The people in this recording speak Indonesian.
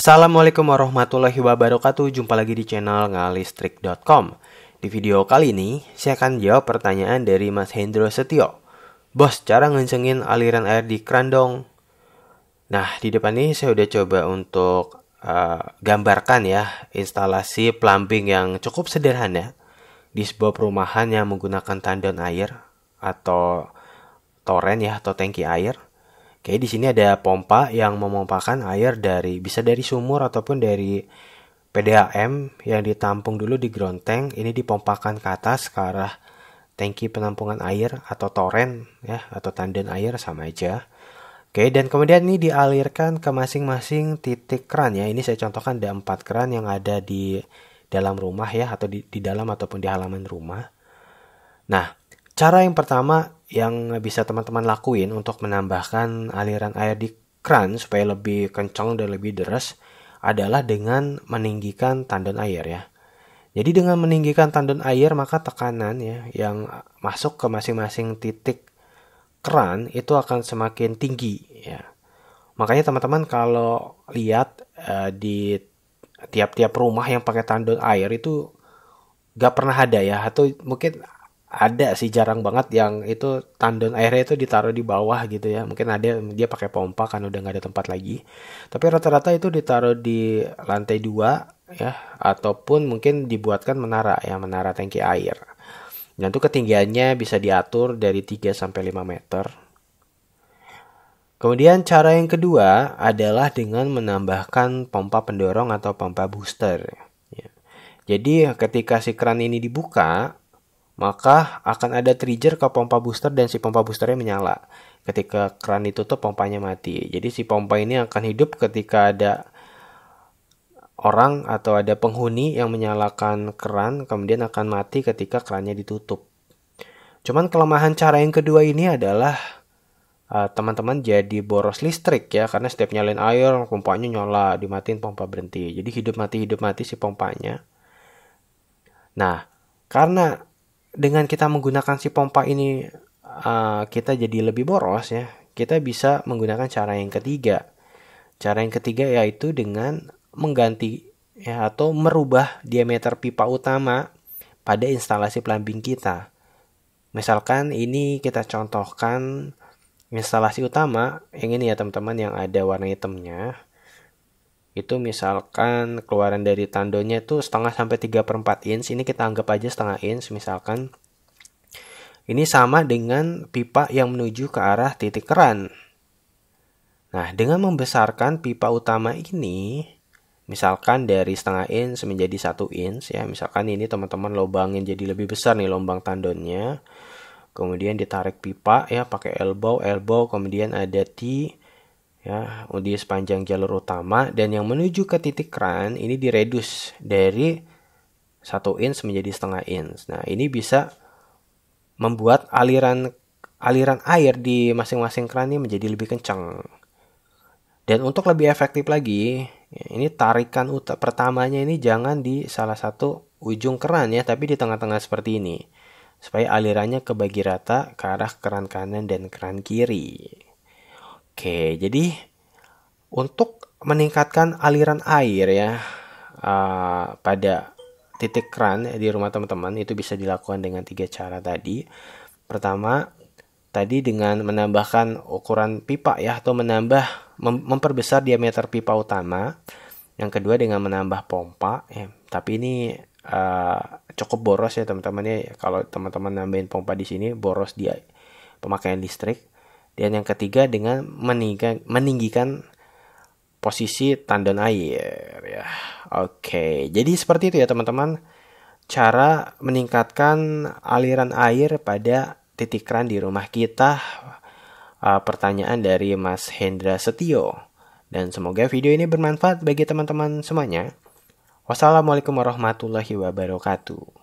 Assalamualaikum warahmatullahi wabarakatuh. Jumpa lagi di channel ngalistrik.com. Di video kali ini, saya akan jawab pertanyaan dari Mas Hendro Setio. Bos, cara ngencengin aliran air di kerandong. dong. Nah, di depan ini saya udah coba untuk uh, gambarkan ya instalasi plumbing yang cukup sederhana di sebuah perumahan yang menggunakan tandon air atau toren ya atau tangki air Oke, di sini ada pompa yang memompakan air dari bisa dari sumur ataupun dari PDAM yang ditampung dulu di ground tank. Ini dipompakan ke atas ke arah tangki penampungan air atau toren ya atau tandon air sama aja. Oke, dan kemudian ini dialirkan ke masing-masing titik keran ya. Ini saya contohkan ada empat keran yang ada di dalam rumah ya atau di, di dalam ataupun di halaman rumah. Nah, cara yang pertama yang bisa teman-teman lakuin untuk menambahkan aliran air di kran supaya lebih kencang dan lebih deras adalah dengan meninggikan tandon air ya. Jadi dengan meninggikan tandon air maka tekanan ya yang masuk ke masing-masing titik kran itu akan semakin tinggi ya. Makanya teman-teman kalau lihat uh, di tiap-tiap rumah yang pakai tandon air itu gak pernah ada ya atau mungkin ada sih jarang banget yang itu tandon airnya itu ditaruh di bawah gitu ya mungkin ada dia pakai pompa kan udah nggak ada tempat lagi tapi rata-rata itu ditaruh di lantai dua ya ataupun mungkin dibuatkan menara ya menara tangki air dan itu ketinggiannya bisa diatur dari 3 sampai 5 meter Kemudian cara yang kedua adalah dengan menambahkan pompa pendorong atau pompa booster. Ya. Jadi ketika si keran ini dibuka, maka akan ada trigger ke pompa booster dan si pompa boosternya menyala. Ketika keran ditutup, pompanya mati. Jadi si pompa ini akan hidup ketika ada orang atau ada penghuni yang menyalakan keran, kemudian akan mati ketika kerannya ditutup. Cuman kelemahan cara yang kedua ini adalah eh, teman-teman uh, jadi boros listrik ya karena setiap nyalain air pompanya nyala dimatiin pompa berhenti jadi hidup mati hidup mati si pompanya nah karena dengan kita menggunakan si pompa ini uh, kita jadi lebih boros ya kita bisa menggunakan cara yang ketiga cara yang ketiga yaitu dengan mengganti ya atau merubah diameter pipa utama pada instalasi plumbing kita misalkan ini kita contohkan instalasi utama yang ini ya teman-teman yang ada warna hitamnya itu misalkan keluaran dari tandonya itu setengah sampai 3 per 4 inch ini kita anggap aja setengah inch misalkan ini sama dengan pipa yang menuju ke arah titik keran nah dengan membesarkan pipa utama ini misalkan dari setengah inch menjadi satu inch ya misalkan ini teman-teman lubangin jadi lebih besar nih lubang tandonnya kemudian ditarik pipa ya pakai elbow elbow kemudian ada t ya di sepanjang jalur utama dan yang menuju ke titik keran ini diredus dari satu inch menjadi setengah inch. Nah, ini bisa membuat aliran aliran air di masing-masing keran ini menjadi lebih kencang. Dan untuk lebih efektif lagi, ya, ini tarikan utak pertamanya ini jangan di salah satu ujung keran ya, tapi di tengah-tengah seperti ini. Supaya alirannya kebagi rata ke arah keran kanan dan keran kiri. Oke, jadi untuk meningkatkan aliran air ya uh, pada titik keran di rumah teman-teman itu bisa dilakukan dengan tiga cara tadi. Pertama, tadi dengan menambahkan ukuran pipa ya atau menambah mem memperbesar diameter pipa utama. Yang kedua dengan menambah pompa. Ya. tapi ini uh, cukup boros ya teman-teman ya. Kalau teman-teman nambahin pompa di sini boros dia pemakaian listrik. Dan yang ketiga dengan meninggikan, meninggikan posisi tandon air ya. Oke, jadi seperti itu ya teman-teman. Cara meningkatkan aliran air pada titik keran di rumah kita. Ah, pertanyaan dari Mas Hendra Setio. Dan semoga video ini bermanfaat bagi teman-teman semuanya. Wassalamualaikum warahmatullahi wabarakatuh.